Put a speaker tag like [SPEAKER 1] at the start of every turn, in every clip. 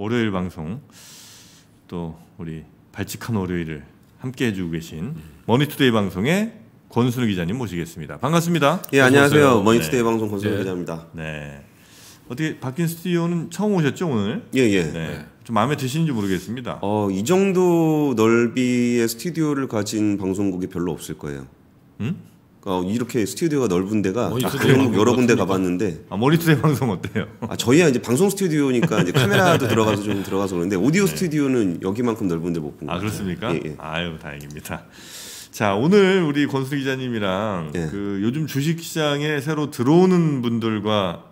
[SPEAKER 1] 월요일 방송 또 우리 발칙한 월요일을 함께 해주고 계신 머니투데이 방송의 권순우 기자님 모시겠습니다. 반갑습니다. 예, 안녕하세요. 오세요. 머니투데이 네. 방송 권순우 네. 기자입니다. 네. 어떻게 바뀐 스튜디오는 처음 오셨죠 오늘? 예,
[SPEAKER 2] 예. 네. 네. 좀 마음에 드시는지 모르겠습니다. 어, 이 정도 넓이의 스튜디오를 가진 방송국이 별로 없을 거예요. 음? 어, 이렇게 스튜디오가 넓은 데가 여러 군데 가봤는데 아, 머리투의 방송 어때요? 아, 저희야 이제 방송 스튜디오니까 이제 카메라도 들어가서 좀 들어가서 그러는데 오디오 네. 스튜디오는 여기만큼 넓은 데 못 본것 아, 같아요. 그렇습니까? 예, 예. 아유 다행입니다.
[SPEAKER 1] 자 오늘 우리 권수 기자님이랑 예. 그 요즘 주식시장에 새로 들어오는 분들과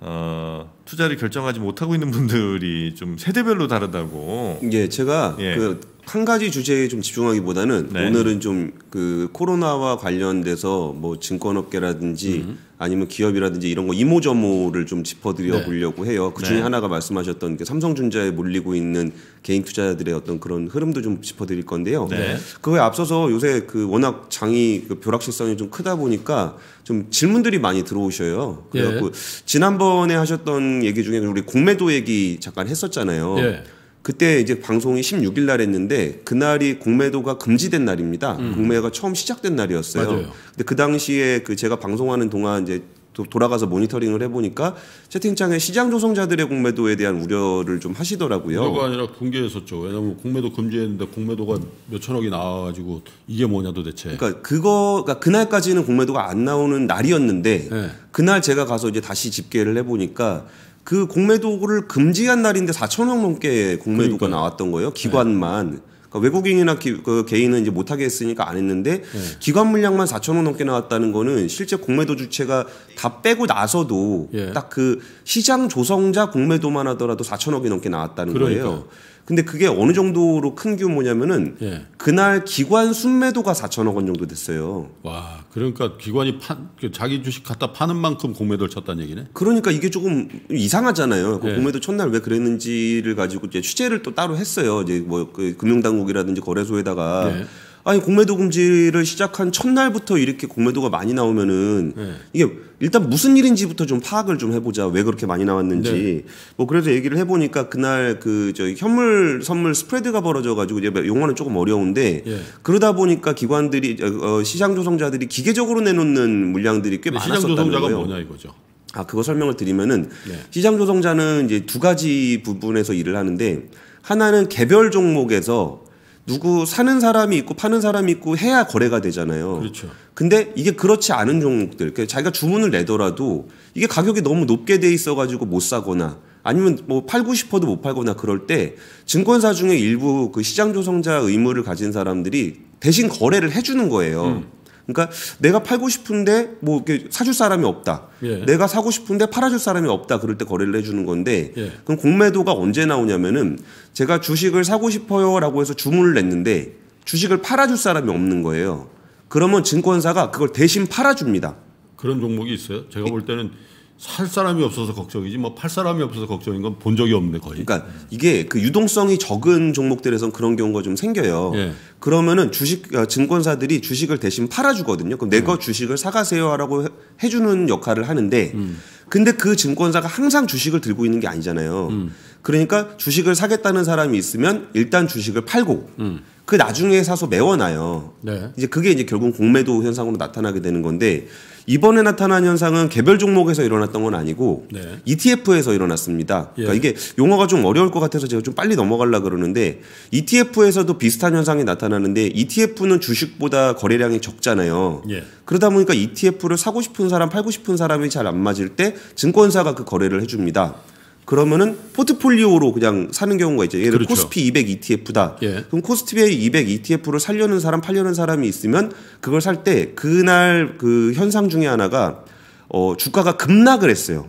[SPEAKER 1] 어, 투자를 결정하지 못하고 있는 분들이
[SPEAKER 2] 좀 세대별로 다르다고. 예, 제가 예. 그한 가지 주제에 좀 집중하기보다는 네. 오늘은 좀 그 코로나와 관련돼서 뭐 증권업계라든지 음. 아니면 기업이라든지 이런 거 이모저모를 좀 짚어드려 네. 보려고 해요. 그 중에 네. 하나가 말씀하셨던 게 그 삼성전자에 몰리고 있는 개인 투자자들의 어떤 그런 흐름도 좀 짚어드릴 건데요. 네. 네. 그거에 앞서서 요새 그 워낙 장이 그 벼락실성이 좀 크다 보니까 좀 질문들이 많이 들어오셔요. 그래갖고 예. 지난번에 하셨던 얘기 중에 우리 공매도 얘기 잠깐 했었잖아요. 예. 그때 이제 방송이 16일 날 했는데 그날이 공매도가 금지된 날입니다. 음. 공매가 처음 시작된 날이었어요. 맞아요. 근데 그 당시에 그 제가 방송하는 동안 이제 돌아가서 모니터링을 해보니까 채팅창에 시장 조성자들의 공매도에 대한 우려를 좀 하시더라고요. 그거가
[SPEAKER 3] 아니라 붕괴했었죠. 왜냐하면 공매도 금지했는데 공매도가 몇 천억이 나와가지고
[SPEAKER 2] 이게 뭐냐 도대체. 그러니까 그거 그러니까 그날까지는 공매도가 안 나오는 날이었는데 네. 그날 제가 가서 이제 다시 집계를 해보니까 그 공매도를 금지한 날인데 4천억 넘게 공매도가 그러니까요. 나왔던 거예요. 기관만. 네. 그러니까 외국인이나 기, 그 개인은 이제 못하게 했으니까 안 했는데 네. 기관 물량만 4천억 넘게 나왔다는 거는 실제 공매도 주체가 다 빼고 나서도 예. 딱그 시장 조성자 공매도만 하더라도 4천억이 넘게 나왔다는 그러니까 거예요. 근데 그게 어느 정도로 큰 규모냐면은 예. 그날 기관 순매도가 4천억 원 정도 됐어요. 와,
[SPEAKER 3] 그러니까 기관이 판 그 자기 주식 갖다 파는 만큼 공매도를 쳤다는 얘기네.
[SPEAKER 2] 그러니까 이게 조금 이상하잖아요. 그 예. 공매도 첫날 왜 그랬는지를 가지고 이제 취재를 또 따로 했어요. 이제 뭐 그 금융당국이라든지 거래소에다가 예. 아니 공매도 금지를 시작한 첫날부터 이렇게 공매도가 많이 나오면은 네. 이게 일단 무슨 일인지부터 좀 파악을 좀 해보자 왜 그렇게 많이 나왔는지 네. 뭐 그래서 얘기를 해보니까 그날 그저 현물 선물 스프레드가 벌어져가지고 이제 용어는 조금 어려운데 네. 그러다 보니까 기관들이 어, 어, 시장 조성자들이 기계적으로 내놓는 물량들이 꽤 많았었다는 거예요. 뭐냐 이거죠. 아 그거 설명을 드리면은 네. 시장 조성자는 이제 두 가지 부분에서 일을 하는데 하나는 개별 종목에서 누구 사는 사람이 있고 파는 사람이 있고 해야 거래가 되잖아요. 그렇죠. 근데 이게 그렇지 않은 종목들, 그러니까 자기가 주문을 내더라도 이게 가격이 너무 높게 돼 있어가지고 못 사거나 아니면 뭐 팔고 싶어도 못 팔거나 그럴 때 증권사 중에 일부 그 시장 조성자 의무를 가진 사람들이 대신 거래를 해주는 거예요. 음. 그러니까 내가 팔고 싶은데 뭐 이렇게 사줄 사람이 없다. 예. 내가 사고 싶은데 팔아줄 사람이 없다. 그럴 때 거래를 해주는 건데 예. 그럼 공매도가 언제 나오냐면은 제가 주식을 사고 싶어요라고 해서 주문을 냈는데 주식을 팔아줄 사람이 없는 거예요. 그러면 증권사가 그걸 대신 팔아줍니다.
[SPEAKER 3] 그런 종목이 있어요? 제가 볼 때는 살 사람이 없어서 걱정이지 뭐 팔 사람이 없어서 걱정인 건 본 적이 없는데 거의.
[SPEAKER 2] 그러니까 이게 그 유동성이 적은 종목들에선 그런 경우가 좀 생겨요. 예. 그러면은 주식 아, 증권사들이 주식을 대신 팔아주거든요. 그럼 내거 음. 주식을 사가세요라고 해주는 역할을 하는데, 음. 근데 그 증권사가 항상 주식을 들고 있는 게 아니잖아요. 음. 그러니까 주식을 사겠다는 사람이 있으면 일단 주식을 팔고. 음. 그 나중에 사서 메워놔요. 네. 이제 그게 이제 결국 공매도 현상으로 나타나게 되는 건데 이번에 나타난 현상은 개별 종목에서 일어났던 건 아니고 네. ETF에서 일어났습니다. 그러니까 예. 그러니까 이게 용어가 좀 어려울 것 같아서 제가 좀 빨리 넘어가려 그러는데 ETF에서도 비슷한 현상이 나타나는데 ETF는 주식보다 거래량이 적잖아요. 예. 그러다 보니까 ETF를 사고 싶은 사람, 팔고 싶은 사람이 잘 안 맞을 때 증권사가 그 거래를 해줍니다. 그러면은 포트폴리오로 그냥 사는 경우가 있죠. 예를 들어 그렇죠. 코스피 200 ETF다. 예. 그럼 코스피 200 ETF를 살려는 사람, 팔려는 사람이 있으면 그걸 살 때 그날 그 현상 중에 하나가 어 주가가 급락을 했어요.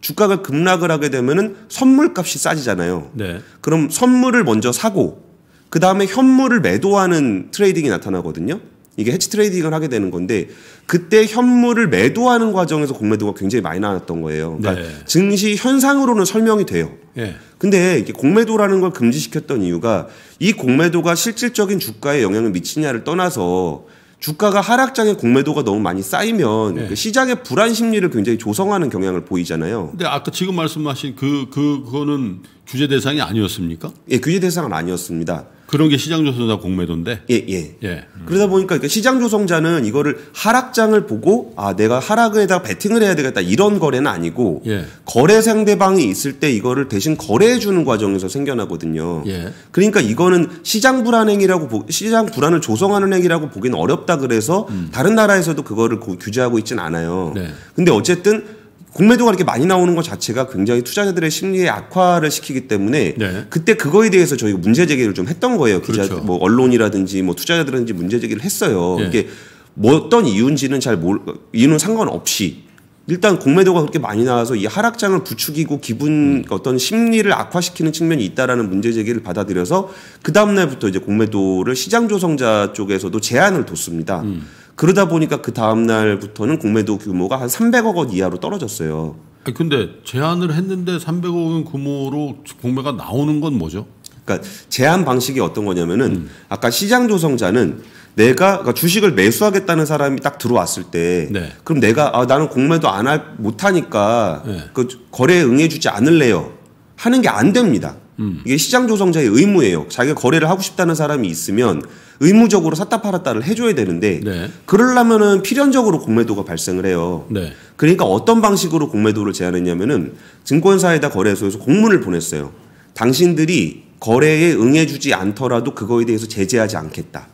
[SPEAKER 2] 주가가 급락을 하게 되면은 선물값이 싸지잖아요. 네. 그럼 선물을 먼저 사고 그 다음에 현물을 매도하는 트레이딩이 나타나거든요. 이게 해치 트레이딩을 하게 되는 건데 그때 현물을 매도하는 과정에서 공매도가 굉장히 많이 나왔던 거예요. 그러니까 네. 증시 현상으로는 설명이 돼요. 네. 근데 이게 공매도라는 걸 금지시켰던 이유가 이 공매도가 실질적인 주가에 영향을 미치냐를 떠나서 주가가 하락장에 공매도가 너무 많이 쌓이면 네. 그 시장의 불안 심리를 굉장히 조성하는 경향을 보이잖아요.
[SPEAKER 3] 근데 아까 지금 말씀하신 그, 그, 그거는
[SPEAKER 2] 규제 대상이 아니었습니까? 예, 규제 대상은 아니었습니다. 그런 게 시장 조성자 공매도인데. 예, 예. 예. 음. 그러다 보니까 그러니까 시장 조성자는 이거를 하락장을 보고 아 내가 하락에다가 베팅을 해야 되겠다 이런 거래는 아니고 예. 거래 상대방이 있을 때 이거를 대신 거래해 주는 과정에서 생겨나거든요. 예. 그러니까 이거는 시장 불안행위라고 시장 불안을 조성하는 행위라고 보기는 어렵다 그래서 음. 다른 나라에서도 그거를 규제하고 있진 않아요. 네. 근데 어쨌든 공매도가 이렇게 많이 나오는 것 자체가 굉장히 투자자들의 심리에 악화를 시키기 때문에 네. 그때 그거에 대해서 저희가 문제 제기를 좀 했던 거예요. 기자, 그렇죠. 뭐 언론이라든지 뭐 투자자들인지 문제 제기를 했어요. 네. 이게 뭐 어떤 이유인지는 잘 모르, 이유는 상관없이 일단 공매도가 그렇게 많이 나와서 이 하락장을 부추기고 기분 음. 어떤 심리를 악화시키는 측면이 있다라는 문제 제기를 받아들여서 그 다음 날부터 이제 공매도를 시장 조성자 쪽에서도 제한을 뒀습니다. 음. 그러다 보니까 그 다음 날부터는 공매도 규모가 한 300억 원 이하로 떨어졌어요. 근데 제한을 했는데 300억 원 규모로 공매가 나오는 건 뭐죠? 그러니까 제한 방식이 어떤 거냐면은 음. 아까 시장 조성자는 내가 그러니까 주식을 매수하겠다는 사람이 딱 들어왔을 때 네. 그럼 내가 아, 나는 공매도 안 할 못하니까 네. 그 거래에 응해주지 않을래요 하는 게 안 됩니다. 음. 이게 시장 조성자의 의무예요. 자기가 거래를 하고 싶다는 사람이 있으면 의무적으로 샀다 팔았다를 해줘야 되는데 네. 그러려면은 필연적으로 공매도가 발생을 해요. 네. 그러니까 어떤 방식으로 공매도를 제안했냐면은 증권사에다 거래소에서 공문을 보냈어요. 당신들이 거래에 응해주지 않더라도 그거에 대해서 제재하지 않겠다.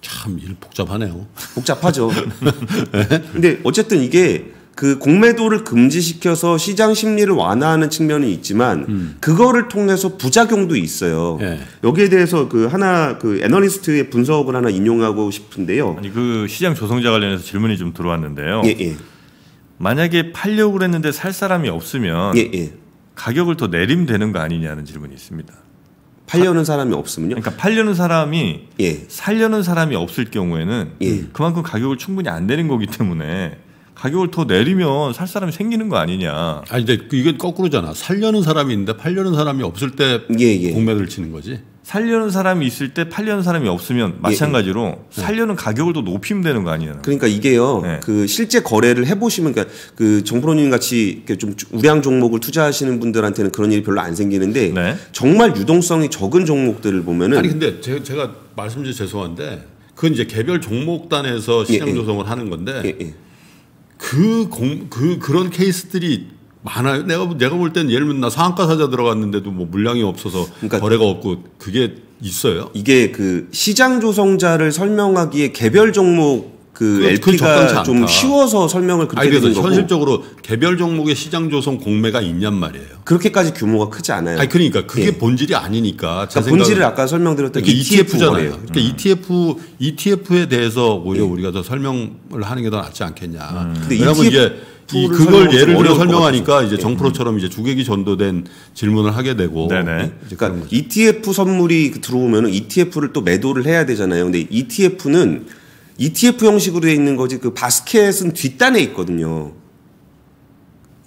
[SPEAKER 2] 참 일 복잡하네요. 복잡하죠. 네? 근데 어쨌든 이게 그 공매도를 금지시켜서 시장 심리를 완화하는 측면이 있지만 음. 그거를 통해서 부작용도 있어요. 예. 여기에 대해서 그 하나 그 애널리스트의 분석을 하나 인용하고 싶은데요.
[SPEAKER 1] 아니 그 시장 조성자 관련해서 질문이 좀 들어왔는데요. 예, 예. 만약에 팔려고 그랬는데 살 사람이 없으면 예, 예. 가격을 더 내리면 되는 거 아니냐는 질문이 있습니다. 팔려는 사람이 없으면요. 그러니까 팔려는 사람이 예. 살려는 사람이 없을 경우에는 예. 그만큼 가격을 충분히 안 내는 거기 때문에 가격을 더 내리면 살 사람이 생기는 거 아니냐. 아니 근데 그 이게 거꾸로잖아. 살려는 사람이 있는데 팔려는 사람이 없을 때 예, 예. 공매를 치는 거지. 살려는 사람이 있을 때 팔려는 사람이
[SPEAKER 2] 없으면 예, 마찬가지로 예. 예, 살려는 가격을 더 높이면 되는 거 아니냐. 그러니까 이게요. 예. 그 실제 거래를 해보시면 그러니까 그 정프로님 같이 좀 우량 종목을 투자하시는 분들한테는 그런 일이 별로 안 생기는데 네. 정말 유동성이 적은 종목들을 보면은 아니
[SPEAKER 3] 근데 제, 가 말씀드려 죄송한데 그건 이제 개별 종목단에서 시장 조성을 하는 건데. 그, 공, 그, 그런 케이스들이 많아요. 내가, 내가 볼 때는 예를 들면 나 상한가
[SPEAKER 2] 사자 들어갔는데도 뭐 물량이 없어서 그러니까 거래가 없고 그게 있어요. 이게 그 시장 조성자를 설명하기에 개별 종목 그 LP가 좀 않다. 쉬워서 설명을 그렇게 아니, 그래서 현실적으로
[SPEAKER 3] 개별 종목의 시장 조성 공매가 있냔 말이에요. 그렇게까지 규모가 크지 않아요. 아니 그러니까 그게 예. 본질이 아니니까. 그러니까 본질을 아까
[SPEAKER 2] 설명드렸던 ETF잖아요. 그러니까 e, e
[SPEAKER 3] 그러니까 음. ETF ETF에 대해서 오히려 예. 우리가 더 설명을 하는 게 더 낫지 않겠냐. 음.
[SPEAKER 2] 왜냐하면 이제 e 이 그걸 예를 들어 설명하니까 이제 예. 정프로처럼 이제 주객이 전도된 질문을 하게 되고 네네. 예? 그러니까 ETF 선물이 들어오면 ETF를 또 매도를 해야 되잖아요. 근데 ETF는 ETF 형식으로 돼 있는 거지 그 바스켓은 뒷단에 있거든요.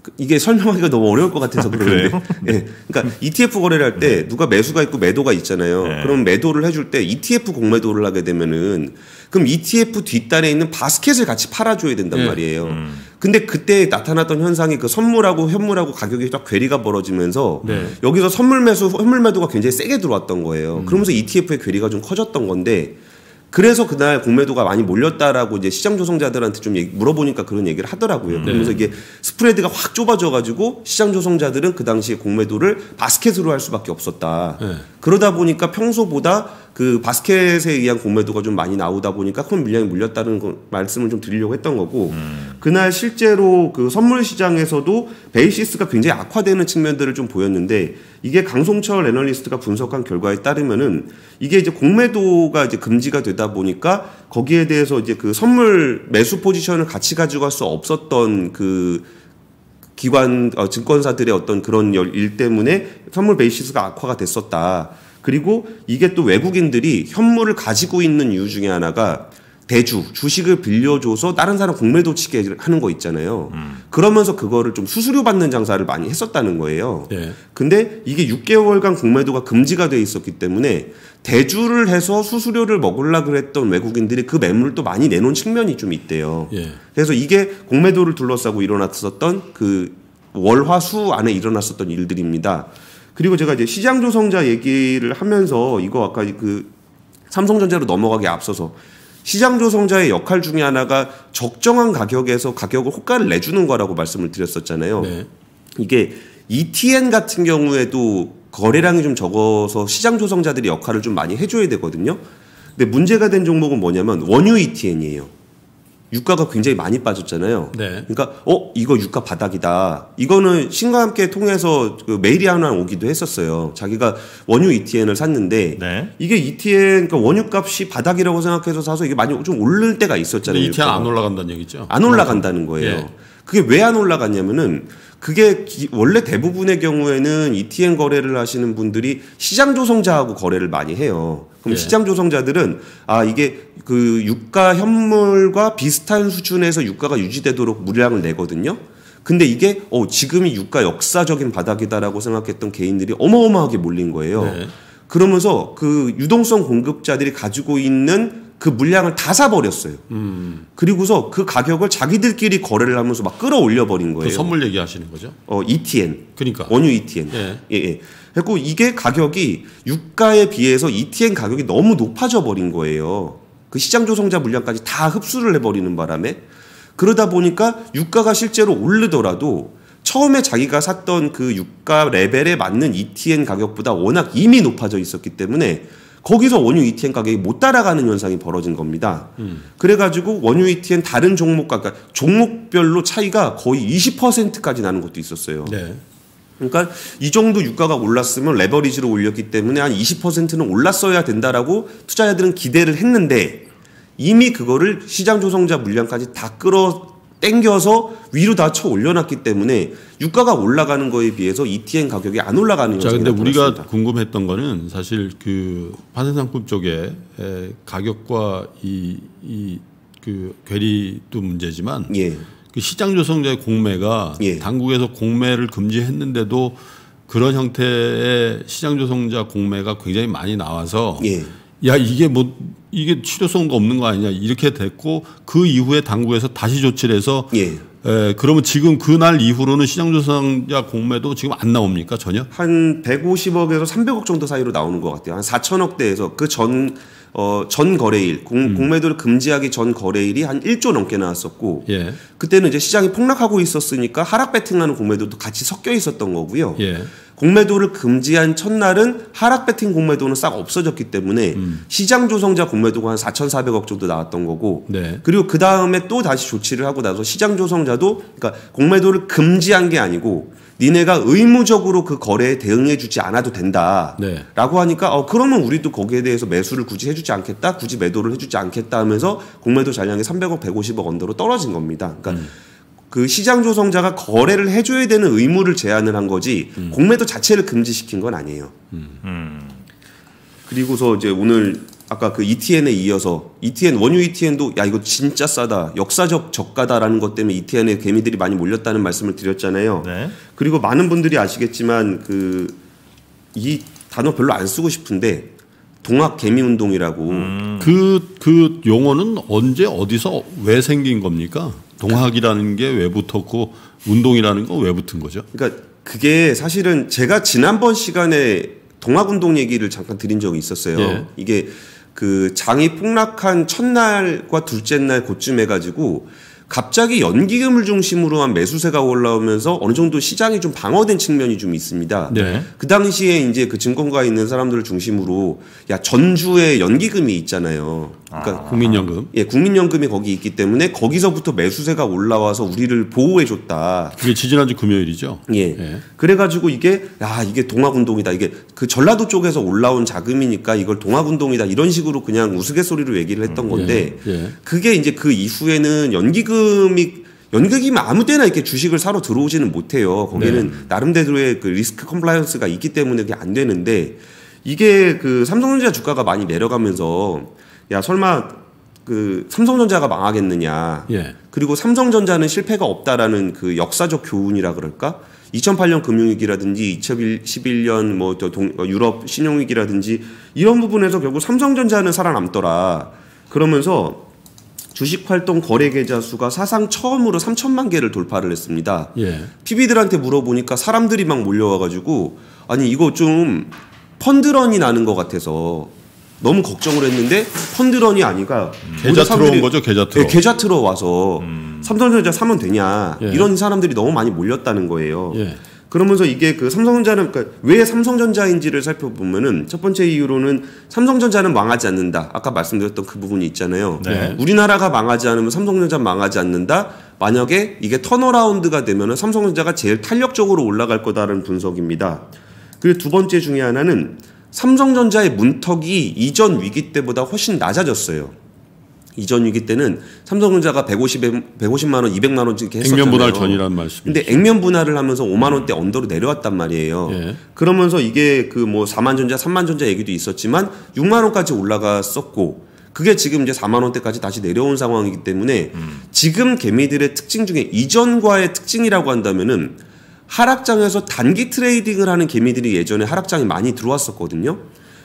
[SPEAKER 2] 그 이게 설명하기가 너무 어려울 것 같아서 아, 그러는데. 예. 그러니까 e 네. 그러니까 ETF 거래를 할 때 누가 매수가 있고 매도가 있잖아요. 네. 그럼 매도를 해줄 때 ETF 공매도를 하게 되면은 그럼 ETF 뒷단에 있는 바스켓을 같이 팔아줘야 된단 네. 말이에요. 음. 근데 그때 나타났던 현상이 그 선물하고 현물하고 가격이 딱 괴리가 벌어지면서 네. 여기서 선물 매수, 현물 매도가 굉장히 세게 들어왔던 거예요. 음. 그러면서 ETF의 괴리가 좀 커졌던 건데 그래서 그날 공매도가 많이 몰렸다라고 이제 시장 조성자들한테 좀 얘기, 물어보니까 그런 얘기를 하더라고요. 네. 그래서 이게 스프레드가 확 좁아져 가지고 시장 조성자들은 그 당시에 공매도를 바스켓으로 할 수밖에 없었다. 네. 그러다 보니까 평소보다 그 바스켓에 의한 공매도가 좀 많이 나오다 보니까 큰 물량이 물렸다는 거, 말씀을 좀 드리려고 했던 거고 음. 그날 실제로 그 선물 시장에서도 베이시스가 굉장히 악화되는 측면들을 좀 보였는데 이게 강송철 애널리스트가 분석한 결과에 따르면은 이게 이제 공매도가 이제 금지가 되다 보니까 거기에 대해서 이제 그 선물 매수 포지션을 같이 가지고 갈 수 없었던 그 기관 어, 증권사들의 어떤 그런 일 때문에 선물 베이시스가 악화가 됐었다. 그리고 이게 또 외국인들이 현물을 가지고 있는 이유 중에 하나가 대주 주식을 빌려줘서 다른 사람 공매도 치게 하는 거 있잖아요. 음. 그러면서 그거를 좀 수수료 받는 장사를 많이 했었다는 거예요. 예. 근데 이게 6개월간 공매도가 금지가 돼 있었기 때문에 대주를 해서 수수료를 먹으려 그랬던 외국인들이 그 매물을 또 많이 내놓은 측면이 좀 있대요. 예. 그래서 이게 공매도를 둘러싸고 일어났었던 그 월화수 안에 일어났었던 일들입니다. 그리고 제가 이제 시장 조성자 얘기를 하면서 이거 아까 그 삼성전자로 넘어가기 앞서서 시장 조성자의 역할 중에 하나가 적정한 가격에서 가격을 호가를 내주는 거라고 말씀을 드렸었잖아요. 네. 이게 ETN 같은 경우에도 거래량이 좀 적어서 시장 조성자들이 역할을 좀 많이 해줘야 되거든요. 근데 문제가 된 종목은 뭐냐면 원유 ETN이에요. 유가가 굉장히 많이 빠졌잖아요. 네. 그러니까 어 이거 유가 바닥이다. 이거는 신과 함께 통해서 그 메일이 하나 오기도 했었어요. 자기가 원유 ETN을 샀는데 네. 이게 ETN 그러니까 원유 값이 바닥이라고 생각해서 사서 이게 많이 좀 오를 때가 있었잖아요. ETN 안
[SPEAKER 3] 올라간다는 얘기죠. 안 올라간다는
[SPEAKER 2] 거예요. 예. 그게 왜 안 올라갔냐면은 그게 원래 대부분의 경우에는 ETN 거래를 하시는 분들이 시장 조성자하고 거래를 많이 해요. 그럼 예. 시장 조성자들은 아 이게 그 유가 현물과 비슷한 수준에서 유가가 유지되도록 물량을 내거든요. 근데 이게 어 지금이 유가 역사적인 바닥이다라고 생각했던 개인들이 어마어마하게 몰린 거예요. 네. 그러면서 그 유동성 공급자들이 가지고 있는 그 물량을 다 사버렸어요. 음. 그리고서 그 가격을 자기들끼리 거래를 하면서 막 끌어올려 버린 그 거예요. 그 선물 얘기하시는 거죠? 어, ETN. 그러니까. 원유 ETN. 예. 예, 예. 그리고 이게 가격이 유가에 비해서 ETN 가격이 너무 높아져 버린 거예요. 그 시장 조성자 물량까지 다 흡수를 해버리는 바람에 그러다 보니까 유가가 실제로 오르더라도 처음에 자기가 샀던 그 유가 레벨에 맞는 ETN 가격보다 워낙 이미 높아져 있었기 때문에 거기서 원유 ETN 가격이 못 따라가는 현상이 벌어진 겁니다. 음. 그래가지고 원유 ETN 다른 종목과 그러니까 종목별로 차이가 거의 20%까지 나는 것도 있었어요. 네. 그러니까 이 정도 유가가 올랐으면 레버리지로 올렸기 때문에 한 20%는 올랐어야 된다라고 투자자들은 기대를 했는데 이미 그거를 시장 조성자 물량까지 다 끌어 땡겨서 위로 다 쳐 올려놨기 때문에 유가가 올라가는 거에 비해서 ETN 가격이 안 올라가는 거죠. 근데 우리가
[SPEAKER 3] 궁금했던 거는 사실 그 파생상품 쪽에 가격과 이이그 괴리도 문제지만 예. 그 시장 조성자의 공매가 예. 당국에서 공매를 금지했는데도 그런 형태의 시장 조성자 공매가 굉장히 많이 나와서 예. 야 이게 뭐 이게 치료성도 없는 거 아니냐 이렇게 됐고 그 이후에 당국에서 다시 조치를 해서
[SPEAKER 2] 예. 에, 그러면 지금 그 날 이후로는 시장조사자 공매도 지금 안 나옵니까 전혀? 한 150억에서 300억 정도 사이로 나오는 것 같아요. 한 4천억대에서 그전 어, 전 거래일 공, 음. 공매도를 금지하기 전 거래일이 한 1조 넘게 나왔었고 예. 그때는 이제 시장이 폭락하고 있었으니까 하락 배팅하는 공매도도 같이 섞여 있었던 거고요. 예. 공매도를 금지한 첫날은 하락 배팅 공매도는 싹 없어졌기 때문에 음. 시장 조성자 공매도가 한 4,400억 정도 나왔던 거고 네. 그리고 그 다음에 또 다시 조치를 하고 나서 시장 조성자도 그러니까 공매도를 금지한 게 아니고 니네가 의무적으로 그 거래에 대응해 주지 않아도 네. 된다라고 네. 하니까 어 그러면 우리도 거기에 대해서 매수를 굳이 해주지 않겠다 굳이 매도를 해주지 않겠다 하면서 공매도 잔량이 300억 150억 언더로 떨어진 겁니다 그러니까 음. 그 시장 조성자가 거래를 해줘야 되는 의무를 제한을 한 거지 음. 공매도 자체를 금지시킨 건 아니에요 음. 음. 그리고서 이제 오늘 아까 그 ETN에 이어서 ETN 원유 ETN도 야 이거 진짜 싸다 역사적 저가다라는 것 때문에 ETN에 개미들이 많이 몰렸다는 말씀을 드렸잖아요. 네. 그리고 많은 분들이 아시겠지만 그 이 단어 별로 안 쓰고 싶은데 동학 개미 운동이라고 그그 음.
[SPEAKER 3] 그, 그 용어는 언제 어디서 왜 생긴 겁니까? 동학이라는
[SPEAKER 2] 게 왜 붙었고 운동이라는 거 왜 붙은 거죠? 그러니까 그게 사실은 제가 지난번 시간에 동학 운동 얘기를 잠깐 드린 적이 있었어요. 예. 이게 그 장이 폭락한 첫날과 둘째 날 그쯤 해가지고 갑자기 연기금을 중심으로 한 매수세가 올라오면서 어느 정도 시장이 좀 방어된 측면이 좀 있습니다. 네. 그 당시에 이제 그 증권가에 있는 사람들을 중심으로 야 전주에 연기금이 있잖아요. 그러니까 아, 국민연금. 예, 국민연금이 거기 있기 때문에 거기서부터 매수세가 올라와서 우리를 보호해 줬다. 그게 지지난주 금요일이죠. 예. 예. 그래 가지고 이게 야, 이게 동학운동이다. 이게 그 전라도 쪽에서 올라온 자금이니까 이걸 동학운동이다. 이런 식으로 그냥 우스갯소리로 얘기를 했던 음, 건데 예. 예. 그게 이제 그 이후에는 연기금 연금이 연극이면 뭐 아무 때나 이렇게 주식을 사러 들어오지는 못해요. 거기는 네. 나름대로의 그 리스크 컴플라이언스가 있기 때문에 그게 안 되는데 이게 그 삼성전자 주가가 많이 내려가면서 야 설마 그 삼성전자가 망하겠느냐. 예. 그리고 삼성전자는 실패가 없다라는 그 역사적 교훈이라 그럴까? 2008년 금융위기라든지 2011년 뭐 유럽 신용위기라든지 이런 부분에서 결국 삼성전자는 살아남더라. 그러면서 주식 활동 거래 계좌 수가 사상 처음으로 3천만 개를 돌파를 했습니다. 예. 피비들한테 물어보니까 사람들이 막 몰려와가지고 아니 이거 좀 펀드런이 나는 것 같아서 너무 걱정을 했는데 펀드런이 아니가 음. 계좌 들어온 거죠 계좌 틀어 네, 예, 계좌 틀어 와서 음. 삼성전자 사면 되냐 예. 이런 사람들이 너무 많이 몰렸다는 거예요. 예. 그러면서 이게 그 삼성전자는 그러니까 왜 삼성전자인지를 살펴보면은 첫 번째 이유로는 삼성전자는 망하지 않는다. 아까 말씀드렸던 그 부분이 있잖아요. 네. 네. 우리나라가 망하지 않으면 삼성전자 망하지 않는다. 만약에 이게 턴어라운드가 되면은 삼성전자가 제일 탄력적으로 올라갈 거다라는 분석입니다. 그리고 두 번째 중에 하나는 삼성전자의 문턱이 이전 위기 때보다 훨씬 낮아졌어요. 이전 위기 때는 삼성전자가 150, 150만 원, 200만 원 이렇게 했었잖아요. 액면 분할 전이라는 말씀 근데 액면 분할을 하면서 5만 원대 언더로 내려왔단 말이에요. 예. 그러면서 이게 그 뭐 4만 전자, 3만 전자 얘기도 있었지만 6만 원까지 올라갔었고 그게 지금 이제 4만 원대까지 다시 내려온 상황이기 때문에 음. 지금 개미들의 특징 중에 이전과의 특징이라고 한다면은 하락장에서 단기 트레이딩을 하는 개미들이 예전에 하락장에 많이 들어왔었거든요.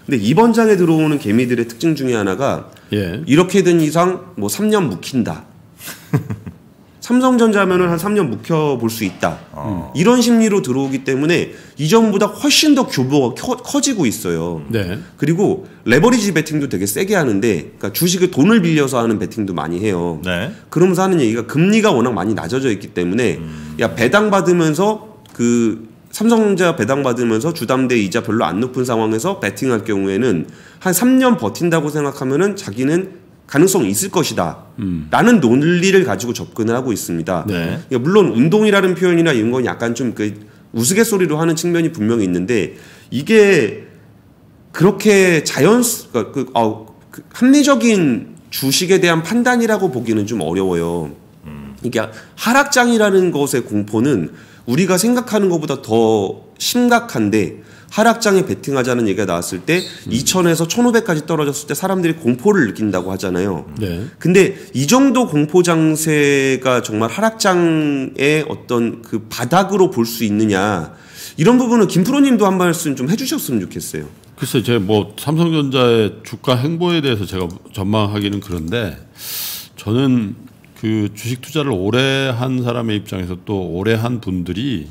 [SPEAKER 2] 근데 이번 장에 들어오는 개미들의 특징 중에 하나가 예. 이렇게 된 이상 뭐 3년 묵힌다. 삼성전자면은 한 3년 묵혀볼 수 있다. 어. 음. 이런 심리로 들어오기 때문에 이전보다 훨씬 더 규모가 커, 지고 있어요. 네. 그리고 레버리지 베팅도 되게 세게 하는데 그러니까 주식을 돈을 빌려서 하는 베팅도 많이 해요. 네. 그러면서 하는 얘기가 금리가 워낙 많이 낮아져 있기 때문에 음. 야 배당 받으면서 그 삼성전자 배당받으면서 주담대 이자 별로 안 높은 상황에서 베팅할 경우에는 한 3년 버틴다고 생각하면은 자기는 가능성 있을 것이다. 음. 라는 논리를 가지고 접근을 하고 있습니다. 네. 그러니까 물론 운동이라는 표현이나 이런 건 약간 좀 그 우스갯소리로 하는 측면이 분명히 있는데 이게 그렇게 자연, 그 그, 어, 그 합리적인 주식에 대한 판단이라고 보기는 좀 어려워요. 음. 그러 그러니까 하락장이라는 것의 공포는 우리가 생각하는 것보다 더 심각한데 하락장에 베팅하자는 얘기가 나왔을 때 음. 2천에서 1,500까지 떨어졌을 때 사람들이 공포를 느낀다고 하잖아요. 네. 근데 이 정도 공포 장세가 정말 하락장의 어떤 그 바닥으로 볼 수 있느냐 이런 부분은 김프로님도 한 말씀 좀 해주셨으면 좋겠어요.
[SPEAKER 3] 글쎄, 제가뭐 삼성전자의 주가 행보에 대해서 제가 전망하기는 그런데 저는 그 주식 투자를 오래 한 사람의 입장에서 또 오래 한 분들이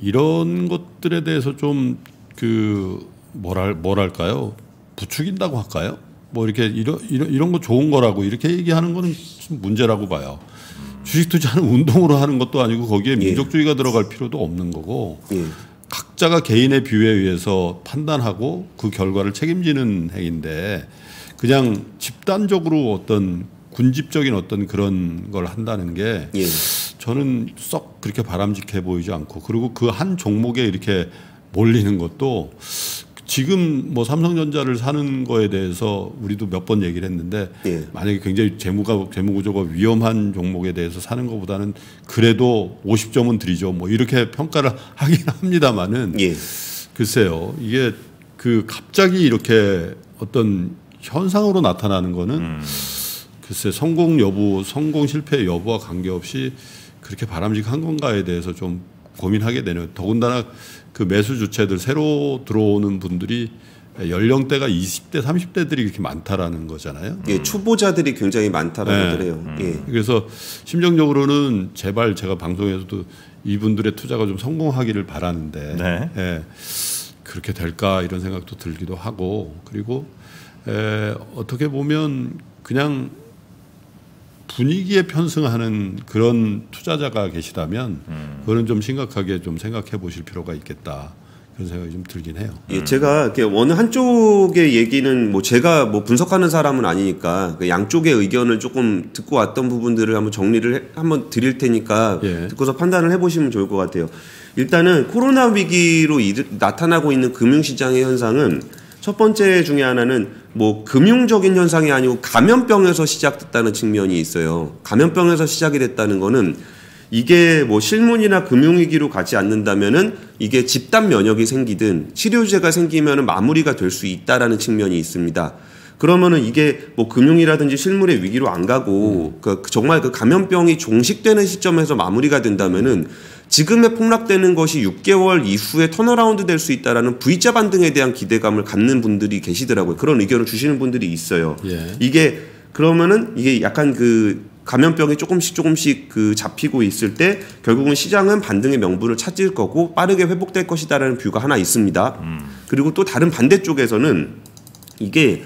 [SPEAKER 3] 이런 것들에 대해서 좀 그 뭐랄 뭐랄까요 부추긴다고 할까요? 뭐 이렇게 이런 이런 이런 거 좋은 거라고 이렇게 얘기하는 거는 문제라고 봐요. 주식 투자는 운동으로 하는 것도 아니고 거기에 예. 민족주의가 예. 들어갈 필요도 없는 거고 예. 각자가 개인의 비유에 의해서 판단하고 그 결과를 책임지는 행위인데 그냥 집단적으로 어떤 군집적인 어떤 그런 걸 한다는 게 예. 저는 썩 그렇게 바람직해 보이지 않고 그리고 그 한 종목에 이렇게 몰리는 것도 지금 뭐 삼성전자를 사는 거에 대해서 우리도 몇 번 얘기를 했는데 예. 만약에 굉장히 재무가 재무 구조가 위험한 종목에 대해서 사는 것보다는 그래도 50점은 드리죠. 뭐 이렇게 평가를 하긴 합니다만은 예. 글쎄요. 이게 그 갑자기 이렇게 어떤 현상으로 나타나는 거는 음. 글쎄 성공 여부, 성공 실패 여부와 관계없이 그렇게 바람직한 건가에 대해서 좀 고민하게 되는 더군다나 그 매수 주체들 새로 들어오는 분들이 연령대가 20대, 30대들이 이렇게 많다라는 거잖아요. 예, 음. 초보자들이 굉장히 많다라고 네. 요 음. 예. 그래서 심정적으로는 제발 제가 방송에서도 이분들의 투자가 좀 성공하기를 바라는데 네. 예, 그렇게 될까 이런 생각도 들기도 하고 그리고 에, 어떻게 보면 그냥 분위기에 편승하는 그런 투자자가 계시다면 음. 그거는 좀 심각하게 좀 생각해 보실 필요가 있겠다. 그런 생각이 좀 들긴 해요.
[SPEAKER 2] 예, 제가 어느 한쪽의 얘기는 뭐 제가 뭐 분석하는 사람은 아니니까 그 양쪽의 의견을 조금 듣고 왔던 부분들을 한번 정리를 해, 한번 드릴 테니까 예. 듣고서 판단을 해보시면 좋을 것 같아요. 일단은 코로나 위기로 나타나고 있는 금융시장의 현상은 첫 번째 중에 하나는 뭐 금융적인 현상이 아니고 감염병에서 시작됐다는 측면이 있어요. 감염병에서 시작이 됐다는 거는 이게 뭐 실문이나 금융위기로 가지 않는다면은 이게 집단 면역이 생기든 치료제가 생기면은 마무리가 될 수 있다라는 측면이 있습니다. 그러면은 이게 뭐 금융이라든지 실물의 위기로 안 가고 그 정말 그 감염병이 종식되는 시점에서 마무리가 된다면은 지금의 폭락되는 것이 6개월 이후에 턴어라운드 될 수 있다라는 V자 반등에 대한 기대감을 갖는 분들이 계시더라고요. 그런 의견을 주시는 분들이 있어요. 예. 이게 그러면은 이게 약간 그 감염병이 조금씩 조금씩 그 잡히고 있을 때 결국은 시장은 반등의 명분을 찾을 거고 빠르게 회복될 것이다라는 뷰가 하나 있습니다. 음. 그리고 또 다른 반대쪽에서는 이게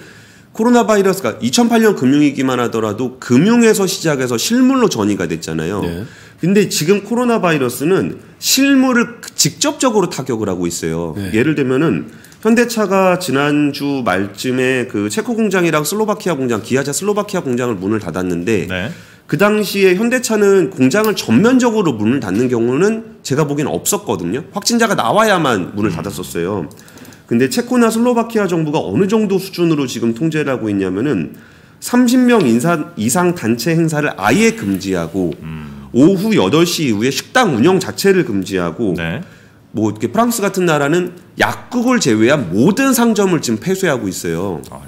[SPEAKER 2] 코로나 바이러스가 2008년 금융위기만 하더라도 금융에서 시작해서 실물로 전이가 됐잖아요. 네. 근데 지금 코로나 바이러스는 실물을 직접적으로 타격을 하고 있어요. 네. 예를 들면은 현대차가 지난주 말쯤에 그 체코 공장이랑 슬로바키아 공장, 기아차 슬로바키아 공장을 문을 닫았는데 네. 그 당시에 현대차는 공장을 전면적으로 문을 닫는 경우는 제가 보기엔 없었거든요. 확진자가 나와야만 문을 음. 닫았었어요. 근데 체코나 슬로바키아 정부가 어느 정도 수준으로 지금 통제를 하고 있냐면은 30명 인사, 이상 단체 행사를 아예 금지하고 음. 오후 8시 이후에 식당 운영 자체를 금지하고 네. 뭐 이렇게 프랑스 같은 나라는 약국을 제외한 모든 상점을 지금 폐쇄하고 있어요. 아.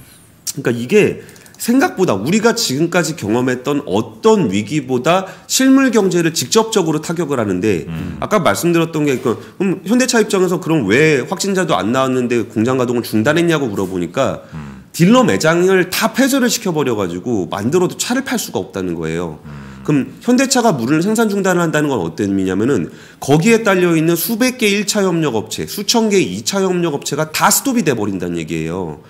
[SPEAKER 2] 그러니까 이게 생각보다 우리가 지금까지 경험했던 어떤 위기보다 실물 경제를 직접적으로 타격을 하는데 음. 아까 말씀드렸던 게 그, 그럼 현대차 입장에서 그럼 왜 확진자도 안 나왔는데 공장 가동을 중단했냐고 물어보니까 음. 딜러 매장을 다 폐쇄를 시켜버려 가지고 만들어도 차를 팔 수가 없다는 거예요. 음. 그럼 현대차가 물을 생산 중단을 한다는 건 어떤 의미냐면은 거기에 딸려 있는 수백 개 1차 협력 업체, 수천 개 2차 협력 업체가 다 스톱이 돼 버린다는 얘기예요.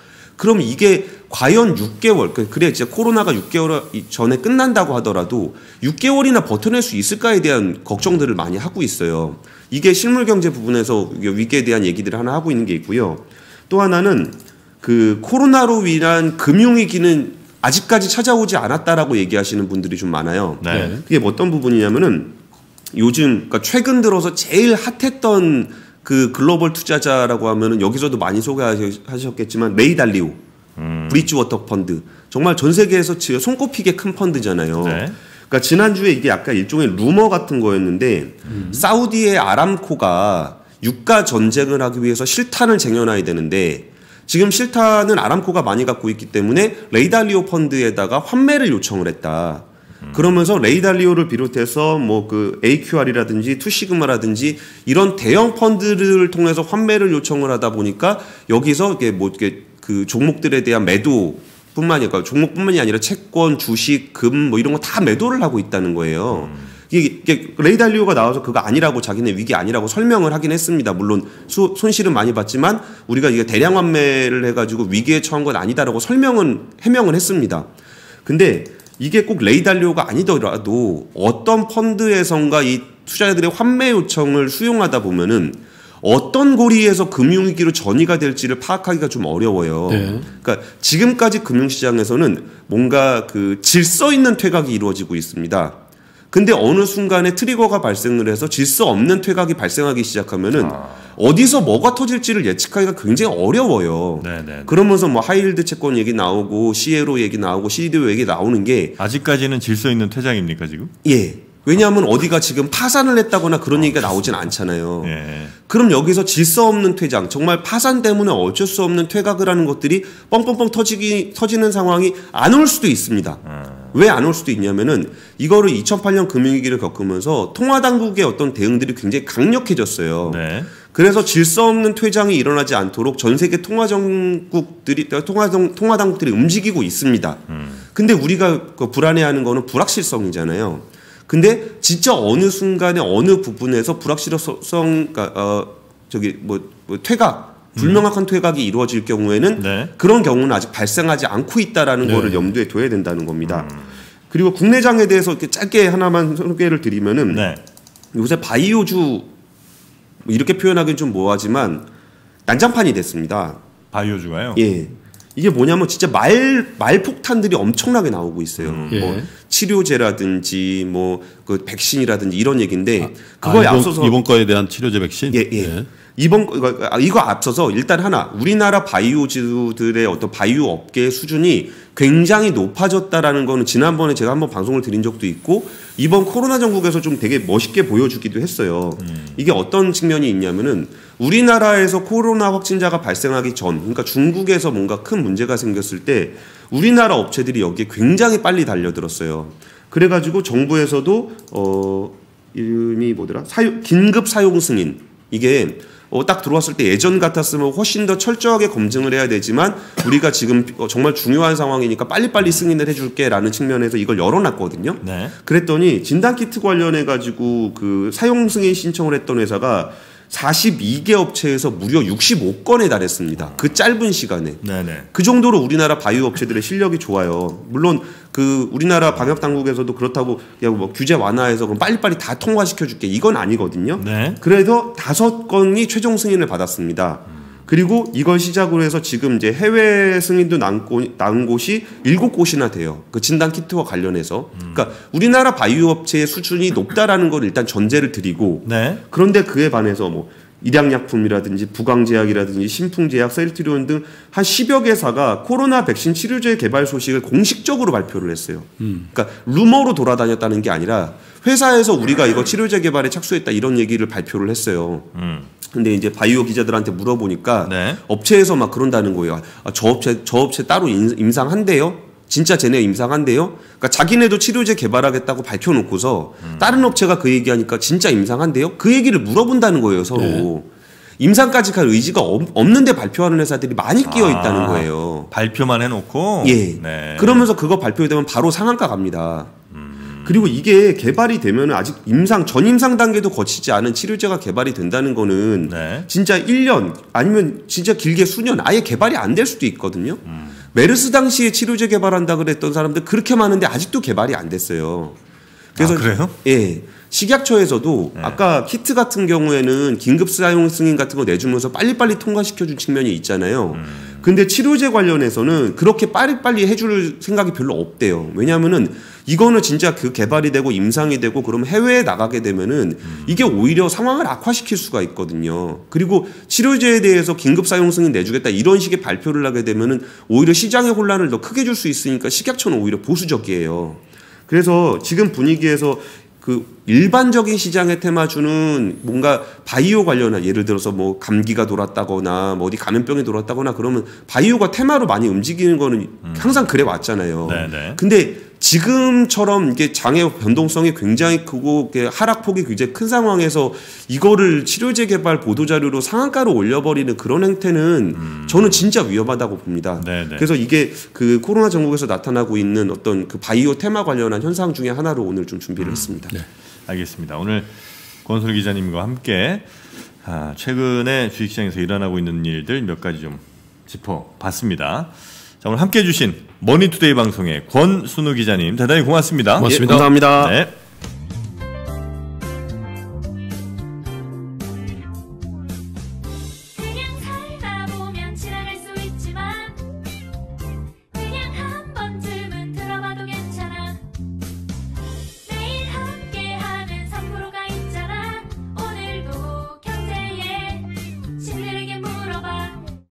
[SPEAKER 2] 그럼 이게 과연 6개월, 그, 그래, 이제 코로나가 6개월 전에 끝난다고 하더라도 6개월이나 버텨낼 수 있을까에 대한 걱정들을 많이 하고 있어요. 이게 실물 경제 부분에서 위기에 대한 얘기들을 하나 하고 있는 게 있고요. 또 하나는 그 코로나로 인한 금융위기는 아직까지 찾아오지 않았다라고 얘기하시는 분들이 좀 많아요. 네. 그게 어떤 부분이냐면은 요즘, 그러니까 최근 들어서 제일 핫했던 그 글로벌 투자자라고 하면은 여기서도 많이 소개하셨겠지만 레이달리오, 음. 브릿지워터 펀드 정말 전 세계에서 손꼽히게 큰 펀드잖아요. 네. 그러니까 지난주에 이게 약간 일종의 루머 같은 거였는데 음. 사우디의 아람코가 유가 전쟁을 하기 위해서 실탄을 쟁여놔야 되는데 지금 실탄은 아람코가 많이 갖고 있기 때문에 레이달리오 펀드에다가 환매를 요청을 했다. 음. 그러면서 레이달리오를 비롯해서 뭐 그 AQR이라든지 투시그마라든지 이런 대형 펀드를 통해서 환매를 요청을 하다 보니까 여기서 이게 뭐 이게 그 종목들에 대한 매도 뿐만이 아니라 그러니까 종목뿐만이 아니라 채권, 주식, 금 뭐 이런 거 다 매도를 하고 있다는 거예요. 음. 이게 레이달리오가 나와서 그거 아니라고 자기네 위기 아니라고 설명을 하긴 했습니다. 물론 수, 손실은 많이 봤지만 우리가 이게 대량 환매를 해가지고 위기에 처한 건 아니다라고 설명은 해명을 했습니다. 근데 이게 꼭 레이달리오가 아니더라도 어떤 펀드에선가 이 투자자들의 환매 요청을 수용하다 보면은 어떤 고리에서 금융위기로 전이가 될지를 파악하기가 좀 어려워요. 네. 그러니까 지금까지 금융시장에서는 뭔가 그 질서 있는 퇴각이 이루어지고 있습니다. 근데 어느 순간에 트리거가 발생을 해서 질서 없는 퇴각이 발생하기 시작하면은 아. 어디서 뭐가 터질지를 예측하기가 굉장히 어려워요. 네네. 네, 네. 그러면서 뭐 하이힐드 채권 얘기 나오고 c 에 o 얘기 나오고 c d 오 얘기 나오는 게 아직까지는 질서 있는 퇴장입니까 지금? 예. 왜냐하면 어디가 지금 파산을 했다거나 그런 아, 얘기가 나오진 않잖아요. 예. 그럼 여기서 질서 없는 퇴장, 정말 파산 때문에 어쩔 수 없는 퇴각을 하는 것들이 뻥뻥뻥 터지기, 터지는 상황이 안 올 수도 있습니다. 아. 왜안 올 수도 있냐면은 이거를 2008년 금융위기를 겪으면서 통화당국의 어떤 대응들이 굉장히 강력해졌어요. 네. 그래서 질서 없는 퇴장이 일어나지 않도록 전 세계 통화정국들이 통화 통화당국들이 움직이고 있습니다. 음. 근데 우리가 그 불안해하는 거는 불확실성이잖아요. 근데 진짜 어느 순간에 어느 부분에서 불확실성 그러니까, 어 저기 뭐, 뭐 퇴각 불명확한 퇴각이 이루어질 경우에는 네. 그런 경우는 아직 발생하지 않고 있다라는 네. 거를 염두에 둬야 된다는 겁니다. 음. 그리고 국내장에 대해서 이렇게 짧게 하나만 소개를 드리면은 네. 요새 바이오주 뭐 이렇게 표현하기는 좀 뭐하지만 난장판이 됐습니다. 바이오주가요? 예. 이게 뭐냐면 진짜 말 말폭탄들이 엄청나게 나오고 있어요. 음. 뭐 예. 뭐 치료제라든지 뭐 그 백신이라든지 이런 얘기인데 아, 아 그거에 아, 이번, 앞서서 이번 거에 대한 치료제 백신. 예, 예. 예. 이번 아, 이거 앞서서 일단 하나 우리나라 바이오주들의 어떤 바이오 업계 수준이 굉장히 높아졌다라는 거는 지난번에 제가 한번 방송을 드린 적도 있고 이번 코로나 전국에서 좀 되게 멋있게 보여주기도 했어요. 음. 이게 어떤 측면이 있냐면은 우리나라에서 코로나 확진자가 발생하기 전 그러니까 중국에서 뭔가 큰 문제가 생겼을 때 우리나라 업체들이 여기에 굉장히 빨리 달려들었어요. 그래가지고 정부에서도 어 이름이 뭐더라 사유 긴급 사용 승인 이게 어, 딱 들어왔을 때 예전 같았으면 훨씬 더 철저하게 검증을 해야 되지만 우리가 지금 어, 정말 중요한 상황이니까 빨리빨리 승인을 해줄게라는 측면에서 이걸 열어놨거든요. 네. 그랬더니 진단 키트 관련해 가지고 그 사용 승인 신청을 했던 회사가 42개 업체에서 무려 65건에 달했습니다. 그 짧은 시간에. 네네. 그 정도로 우리나라 바이오 업체들의 실력이 좋아요. 물론 그 우리나라 방역 당국에서도 그렇다고 그뭐 규제 완화해서 그럼 빨리빨리 다 통과시켜 줄게 이건 아니거든요. 네. 그래서 다섯 건이 최종 승인을 받았습니다. 음. 그리고 이걸 시작으로 해서 지금 이제 해외 승인도 난, 곳, 난 곳이 일곱 곳이나 돼요. 그 진단 키트와 관련해서. 음. 그러니까 우리나라 바이오 업체의 수준이 높다라는 걸 일단 전제를 드리고 네. 그런데 그에 반해서 뭐 일양약품이라든지 부강제약이라든지 신풍제약, 셀트리온 등 한 10여 개사가 코로나 백신 치료제 개발 소식을 공식적으로 발표를 했어요. 음. 그러니까 루머로 돌아다녔다는 게 아니라 회사에서 우리가 이거 치료제 개발에 착수했다 이런 얘기를 발표를 했어요. 음. 근데 이제 바이오 기자들한테 물어보니까 네. 업체에서 막 그런다는 거예요. 아, 저 업체 저 업체 따로 인, 임상한대요. 진짜 쟤네 임상한대요. 그러니까 자기네도 치료제 개발하겠다고 밝혀놓고서 음. 다른 업체가 그 얘기하니까 진짜 임상한대요. 그 얘기를 물어본다는 거예요 서로. 네. 임상까지 갈 의지가 없는데 발표하는 회사들이 많이 끼어 아, 있다는 거예요. 아, 발표만 해놓고. 예. 네. 그러면서 그거 발표되면 바로 상한가 갑니다. 음. 그리고 이게 개발이 되면 아직 임상 전 임상 단계도 거치지 않은 치료제가 개발이 된다는 거는 네. 진짜 1년 아니면 진짜 길게 수년 아예 개발이 안 될 수도 있거든요. 음. 메르스 당시에 치료제 개발한다 그랬던 사람들 그렇게 많은데 아직도 개발이 안 됐어요. 그래서 아, 그래요? 예. 식약처에서도 네. 아까 키트 같은 경우에는 긴급 사용 승인 같은 거 내주면서 빨리빨리 통과시켜 준 측면이 있잖아요. 음. 근데 치료제 관련해서는 그렇게 빨리빨리 해줄 생각이 별로 없대요. 왜냐하면은 이거는 진짜 그 개발이 되고 임상이 되고 그럼 해외에 나가게 되면은 이게 오히려 상황을 악화시킬 수가 있거든요. 그리고 치료제에 대해서 긴급 사용성이 내주겠다 이런 식의 발표를 하게 되면은 오히려 시장의 혼란을 더 크게 줄 수 있으니까 식약처는 오히려 보수적이에요. 그래서 지금 분위기에서 그 일반적인 시장의 테마주는 뭔가 바이오 관련한 예를 들어서 뭐 감기가 돌았다거나 뭐 어디 감염병이 돌았다거나 그러면 바이오가 테마로 많이 움직이는 거는 음. 항상 그래 왔잖아요. 네, 네. 근데 지금처럼 이게 장애 변동성이 굉장히 크고 하락폭이 굉장히 큰 상황에서 이거를 치료제 개발 보도자료로 상한가로 올려버리는 그런 행태는 음. 저는 진짜 위험하다고 봅니다. 네네. 네. 그래서 이게 그 코로나 전국에서 나타나고 있는 어떤 그 바이오 테마 관련한 현상 중에 하나로 오늘 좀 준비를 음. 했습니다. 네. 알겠습니다.
[SPEAKER 1] 오늘 권순 기자님과 함께 아, 최근에 주식시장에서 일어나고 있는 일들 몇 가지 좀 짚어봤습니다. 자, 오늘 함께 해주신 머니투데이 방송의 권순우 기자님 대단히 고맙습니다. 고맙습니다. 예, 감사합니다. 네.